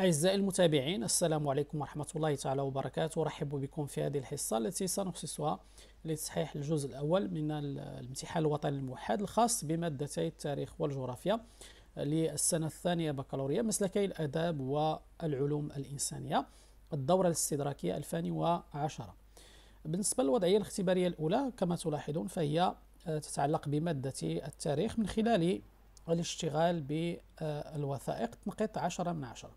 أعزائي المتابعين السلام عليكم ورحمة الله تعالى وبركاته أرحب بكم في هذه الحصة التي سنخصصها لتصحيح الجزء الأول من الامتحان الوطني الموحد الخاص بمادتي التاريخ والجغرافيا للسنة الثانية بكالوريا مسلكي الآداب والعلوم الإنسانية الدورة الاستدراكية 2010 بالنسبة للوضعية الاختبارية الأولى كما تلاحظون فهي آه، تتعلق بمادة التاريخ من خلال الاشتغال بالوثائق تنقيط 10 من 10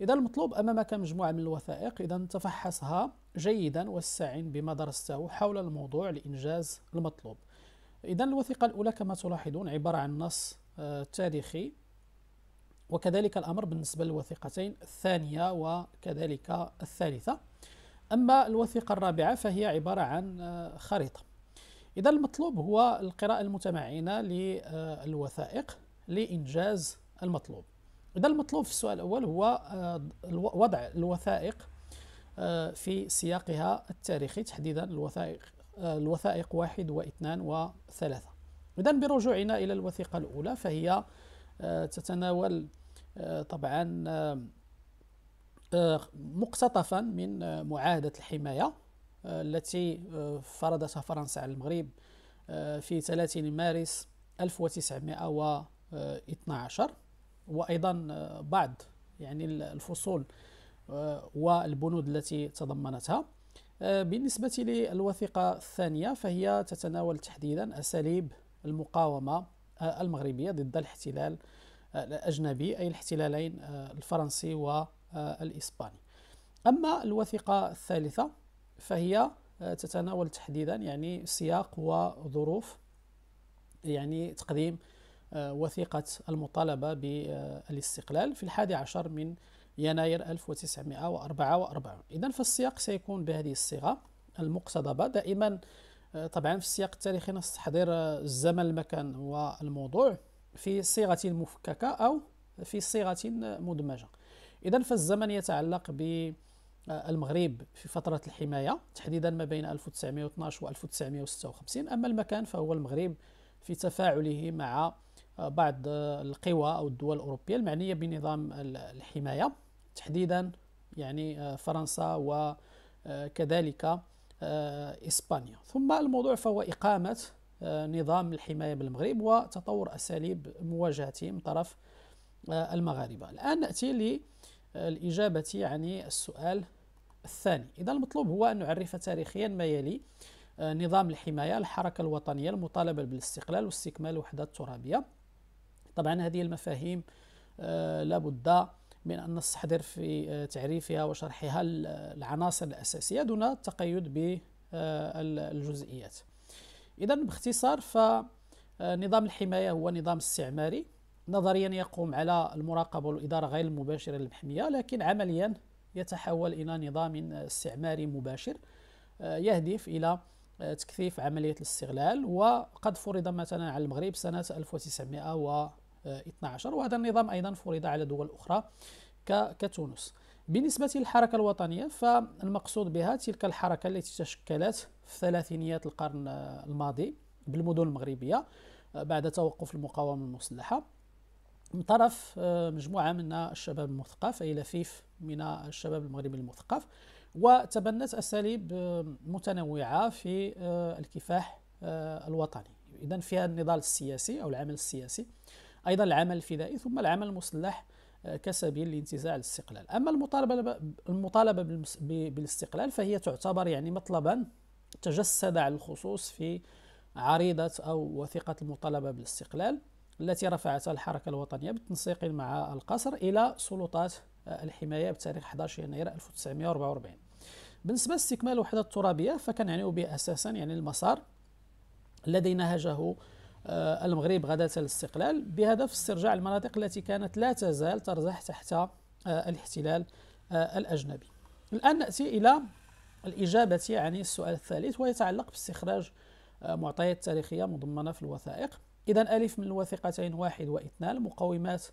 إذا المطلوب أمامك مجموعة من الوثائق إذا تفحصها جيدا واستعن بما درسته حول الموضوع لإنجاز المطلوب إذا الوثيقة الأولى كما تلاحظون عبارة عن نص آه، تاريخي وكذلك الأمر بالنسبة للوثيقتين الثانية وكذلك الثالثة أما الوثيقة الرابعة فهي عبارة عن آه، خريطة إذا المطلوب هو القراءة المتمعنة للوثائق لإنجاز المطلوب إذا المطلوب في السؤال الأول هو آه، وضع الوثائق آه، في سياقها التاريخي تحديدا الوثائق آه، الوثائق واحد واثنان وثلاثة إذا برجوعنا إلى الوثيقة الأولى فهي تتناول طبعا مقتطفا من معاهدة الحماية التي فرضتها فرنسا على المغرب في 30 مارس 1912 وايضا آه، بعض يعني الفصول آه، والبنود التي تضمنتها آه، بالنسبة للوثيقة الثانية فهي تتناول تحديدا أساليب المقاومة المغربية ضد الاحتلال الأجنبي أي الاحتلالين الفرنسي والإسباني أما الوثيقة الثالثة فهي تتناول تحديدا يعني سياق وظروف يعني تقديم آه، وثيقة المطالبة بالاستقلال في الحادي عشر من يناير 1944 إذا فالسياق سيكون بهذه الصيغة المقتضبة دائما آه، طبعا في السياق التاريخي نستحضر الزمن آه، المكان والموضوع في صيغة مفككة أو في صيغة مدمجة إذا فالزمن يتعلق بالمغرب في فترة الحماية تحديدا ما بين 1912 و 1956 أما المكان فهو المغرب في تفاعله مع بعض القوى أو الدول الأوروبية المعنية بنظام الحماية تحديدا يعني آه، فرنسا وكذلك آه، آه، إسبانيا ثم الموضوع فهو إقامة نظام الحماية بالمغرب وتطور أساليب مواجهته من طرف المغاربة الآن نأتي للإجابة عن يعني السؤال الثاني إذا المطلوب هو أن نعرف تاريخيا ما يلي نظام الحماية الحركة الوطنية المطالبة بالاستقلال واستكمال الوحدة الترابية طبعا هذه المفاهيم آه، لابد من أن نستحضر في آه، تعريفها وشرحها العناصر الأساسية دون التقيد بالجزئيات آه، إذا باختصار فنظام الحماية هو نظام استعماري نظريا يقوم على المراقبة والإدارة غير المباشرة للمحمية لكن عمليا يتحول إلى نظام استعماري مباشر يهدف إلى تكثيف عملية الاستغلال وقد فرض مثلا على المغرب سنة 1912 وهذا النظام أيضا فرض على دول أخرى كتونس بالنسبة للحركة الوطنية فالمقصود بها تلك الحركة التي تشكلت في ثلاثينيات القرن الماضي بالمدن المغربية آه، بعد توقف المقاومة المسلحة من طرف آه، مجموعة من الشباب المثقف أي لفيف من الشباب المغربي المثقف وتبنت أساليب آه، متنوعة في آه، الكفاح آه، الوطني إذا فيها النضال السياسي أو العمل السياسي أيضا العمل الفدائي ثم العمل المسلح كسبيل لانتزاع الاستقلال أما المطالبة المطالبة بالاستقلال فهي تعتبر يعني مطلبا تجسد على الخصوص في عريضة أو وثيقة المطالبة بالاستقلال التي رفعتها الحركة الوطنية بالتنسيق مع القصر إلى سلطات آه، الحمايه بتاريخ 11 يناير 1944 بالنسبه لاستكمال الوحدة الترابيه يعني به اساسا يعني المسار الذي نهجه آه، المغرب غداة الاستقلال بهدف استرجاع المناطق التي كانت لا تزال ترزح تحت آه، الاحتلال الأجنبي الآن نأتي إلى الإجابة عن يعني السؤال الثالث ويتعلق باستخراج معطيات تاريخية مضمنة في الوثائق إذا ألف من الوثيقتين واحد واثنان المقومات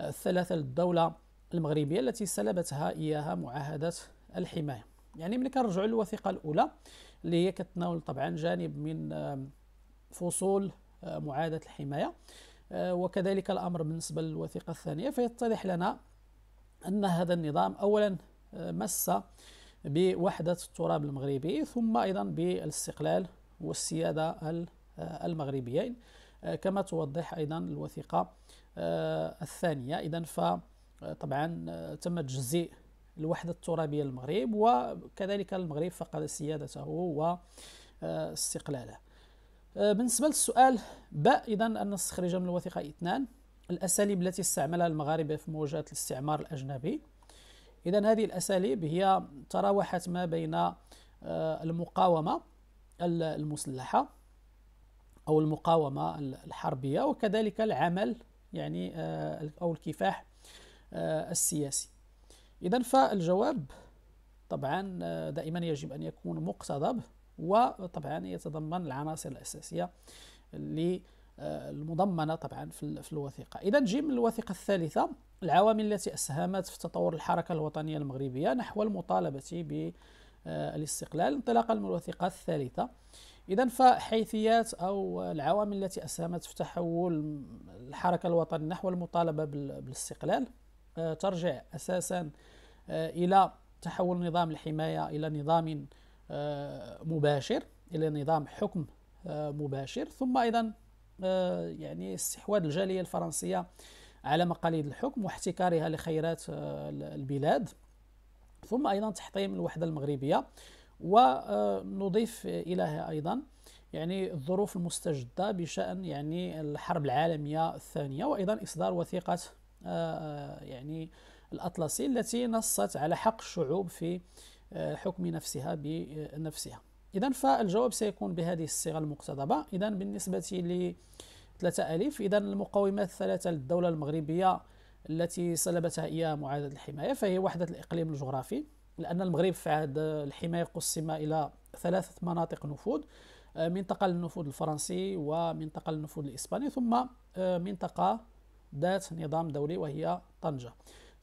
الثلاثة للدولة المغربيه التي سلبتها اياها معاهده الحمايه يعني ملي كنرجعوا للوثيقه الاولى اللي هي كتناول طبعا جانب من فصول آه، معاهده الحمايه آه، وكذلك الامر بالنسبه للوثيقه الثانيه فيتضح لنا ان هذا النظام اولا آه، مس بوحده التراب المغربي ثم ايضا بالاستقلال والسياده المغربيين كما توضح ايضا الوثيقه الثانيه اذا ف طبعا آه، تم تجزيء الوحدة الترابية للمغرب وكذلك المغرب فقد سيادته واستقلاله آه، بالنسبة للسؤال باء إذا أن نستخرج من الوثيقة اثنان الأساليب التي استعملها المغاربة في مواجهة الاستعمار الأجنبي إذا هذه الأساليب هي تراوحت ما بين آه، المقاومة المسلحة أو المقاومة الحربية وكذلك العمل يعني أو الكفاح آه، السياسي إذا فالجواب طبعا آه، دائما يجب أن يكون مقتضب وطبعا يتضمن العناصر الأساسية اللي آه، المضمنة طبعا في الوثيقة إذا نجي من الوثيقة الثالثة العوامل التي أسهمت في تطور الحركة الوطنية المغربية نحو المطالبة بالاستقلال انطلاقا من الوثيقة الثالثة إذا فحيثيات أو العوامل التي أسهمت في تحول الحركة الوطنية نحو المطالبة بالاستقلال آه، ترجع اساسا آه، الى تحول نظام الحمايه الى نظام آه، مباشر الى نظام حكم مباشر ثم ايضا يعني استحواذ الجاليه الفرنسيه على مقاليد الحكم واحتكارها لخيرات البلاد ثم ايضا تحطيم الوحده المغربيه ونضيف اليها ايضا يعني الظروف المستجده بشان يعني الحرب العالميه الثانيه وايضا اصدار وثيقه آه، آه، يعني الأطلسي التي نصت على حق الشعوب في آه، حكم نفسها بنفسها إذا فالجواب سيكون بهذه الصيغة المقتضبة إذا بالنسبة ل 3000 إذا المقومات الثلاثة للدولة المغربية التي سلبتها إياها معاهدة الحماية فهي وحدة الإقليم الجغرافي لأن المغرب في عهد الحماية قسم إلى ثلاثة مناطق نفوذ منطقة للنفوذ الفرنسي ومنطقة للنفوذ الإسباني ثم منطقة ذات نظام دولي وهي طنجة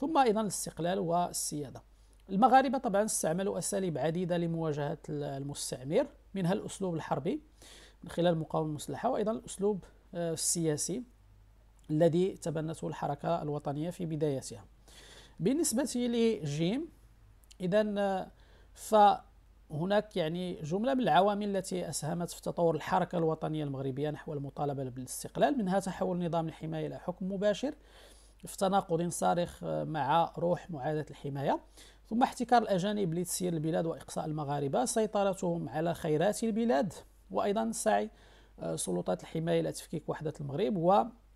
ثم أيضا الاستقلال والسيادة المغاربة طبعا استعملوا أساليب عديدة لمواجهة المستعمر منها الأسلوب الحربي من خلال المقاومة المسلحة وأيضا الأسلوب آه، السياسي الذي تبنته الحركة الوطنية في بدايتها بالنسبة لجيم إذا آه، ف هناك يعني جملة من العوامل التي أسهمت في تطور الحركة الوطنية المغربية نحو المطالبة بالاستقلال منها تحول نظام الحماية إلى حكم مباشر في تناقض صارخ مع روح معاداة الحماية ثم احتكار الأجانب لتسيير البلاد وإقصاء المغاربة سيطرتهم على خيرات البلاد وأيضا سعي آه، سلطات الحماية إلى تفكيك وحدة المغرب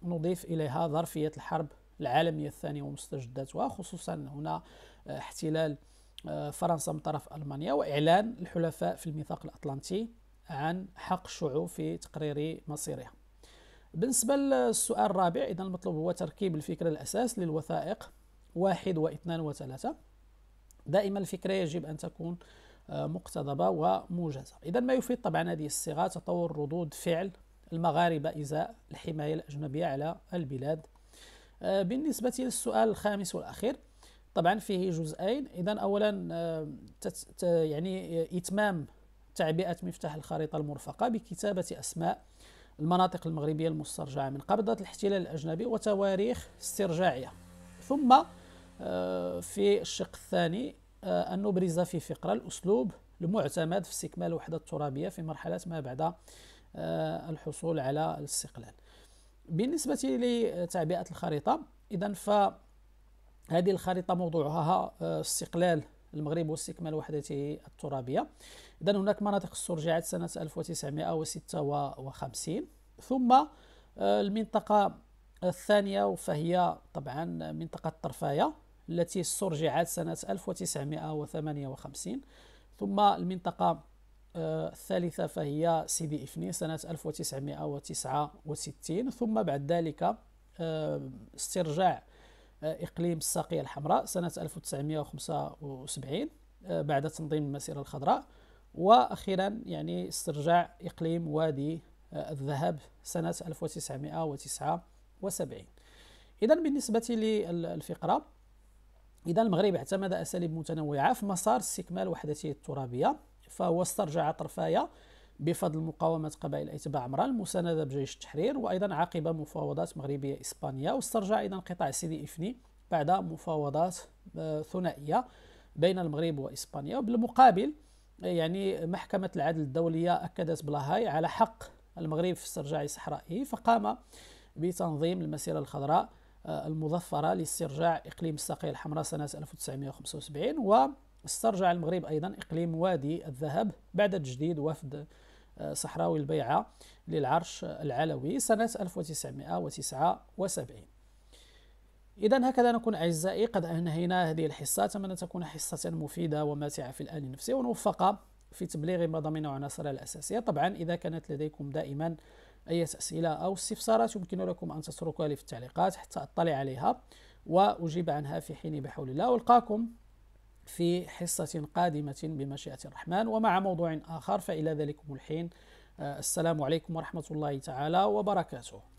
ونضيف إليها ظرفية الحرب العالمية الثانية ومستجداتها خصوصا هنا آه، احتلال آه، فرنسا من طرف المانيا واعلان الحلفاء في الميثاق الاطلنطي عن حق الشعوب في تقرير مصيرها بالنسبه للسؤال الرابع اذا المطلوب هو تركيب الفكره الاساس للوثائق واحد واثنان وثلاثه دائما الفكره يجب ان تكون آه، مقتضبه وموجزه اذا ما يفيد طبعا هذه الصيغه تطور ردود فعل المغاربه ازاء الحمايه الاجنبيه على البلاد آه، بالنسبه للسؤال الخامس والاخير طبعا فيه جزئين اذا اولا آه، يعني آه، اتمام تعبئه مفتاح الخريطه المرفقه بكتابه اسماء المناطق المغربيه المسترجعه من قبضه الاحتلال الاجنبي وتواريخ استرجاعها ثم آه، في الشق الثاني ان نبرز في فقره الاسلوب المعتمد في استكمال الوحده الترابيه في مرحله ما بعد الحصول على الاستقلال بالنسبه لتعبئه الخريطه اذا ف هذه الخريطة موضوعها آه، استقلال المغرب واستكمال وحدته الترابية إذا هناك مناطق استرجعت سنة 1956 ثم آه، المنطقة الثانية فهي طبعا منطقة الطرفاية التي استرجعت سنة 1958 ثم المنطقة آه، الثالثة فهي سيدي إفني سنة 1969 ثم بعد ذلك استرجاع آه، إقليم الساقية الحمراء سنة 1975 آه، بعد تنظيم المسيرة الخضراء وأخيرا يعني استرجاع إقليم وادي آه، الذهب سنة 1979 إذا بالنسبة للفقرة إذا المغرب اعتمد أساليب متنوعة في مسار استكمال وحدته الترابية فهو استرجع طرفايا بفضل مقاومة قبائل أتباع عمران المساندة بجيش التحرير وأيضا عقب مفاوضات مغربية إسبانية واسترجع أيضا قطاع سيدي إفني بعد مفاوضات آه، ثنائية بين المغرب وإسبانيا وبالمقابل آه، يعني محكمة العدل الدولية أكدت بلاهاي على حق المغرب في استرجاع صحرائه فقام بتنظيم المسيرة الخضراء آه، المظفرة لاسترجاع إقليم الساقية الحمراء سنة 1975 واسترجع المغرب أيضا إقليم وادي الذهب بعد تجديد وفد آه، صحراوي البيعة للعرش العلوي سنة 1979 إذا هكذا نكون أعزائي قد أنهينا هذه الحصة أتمنى أن تكون حصة مفيدة وماتعة في الآن نفسه ونوفق في تبليغ ما ضمنه عناصرها الأساسية طبعا إذا كانت لديكم دائما أي أسئلة أو استفسارات يمكن لكم أن تتركوها لي في التعليقات حتى أطلع عليها وأجيب عنها في حين بحول الله والقاكم في حصة قادمة بمشيئة الرحمن ومع موضوع آخر فإلى ذلكم الحين آه، السلام عليكم ورحمة الله تعالى وبركاته